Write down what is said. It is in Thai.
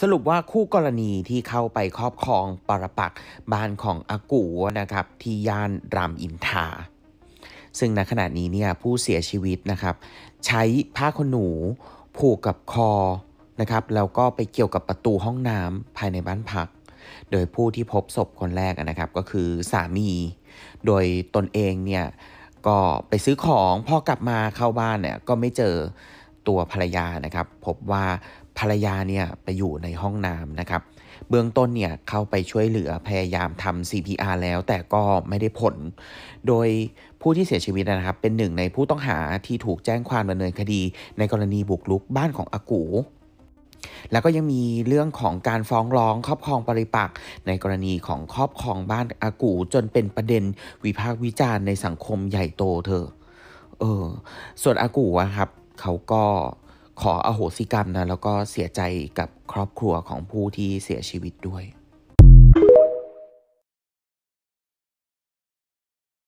สรุปว่าคู่กรณีที่เข้าไปครอบครองปรปักบ้านของอากูนะครับที่ย่านรามอินทา ซึ่งณขณะนี้เนี่ยผู้เสียชีวิตนะครับ ใช้ผ้าขนหนูผูกกับคอนะครับแล้วก็ไปเกี่ยวกับประตูห้องน้ำภายในบ้านพัก โดยผู้ที่พบศพคนแรกนะครับก็คือสามี โดยตนเองเนี่ยก็ไปซื้อของพอกลับมาเข้าบ้านเนี่ยก็ไม่เจอตัวภรรยานะครับ พบว่าภรรยาเนี่ย ไปอยู่ในห้องน้ำนะครับ เบื้องต้นเนี่ยเข้าไปช่วยเหลือ พยายามทำ CPR แล้วแต่ก็ไม่ได้ผล โดยผู้ที่เสียชีวิตนะครับ เป็นหนึ่งในผู้ต้องหาที่ถูกแจ้งความดำเนินคดีในกรณีบุกรุก บ้านของอากูแล้วก็ยังมีเรื่องของการฟ้องร้องครอบครองปริปักษ์ในกรณีของครอบครองบ้านอากูจนเป็นประเด็นวิพากษ์วิจารณ์ในสังคมใหญ่โตเธอเออส่วนอากูอะครับเขาก็ขออโหสิกรรมนะแล้วก็เสียใจกับครอบครัวของผู้ที่เสียชีวิตด้วย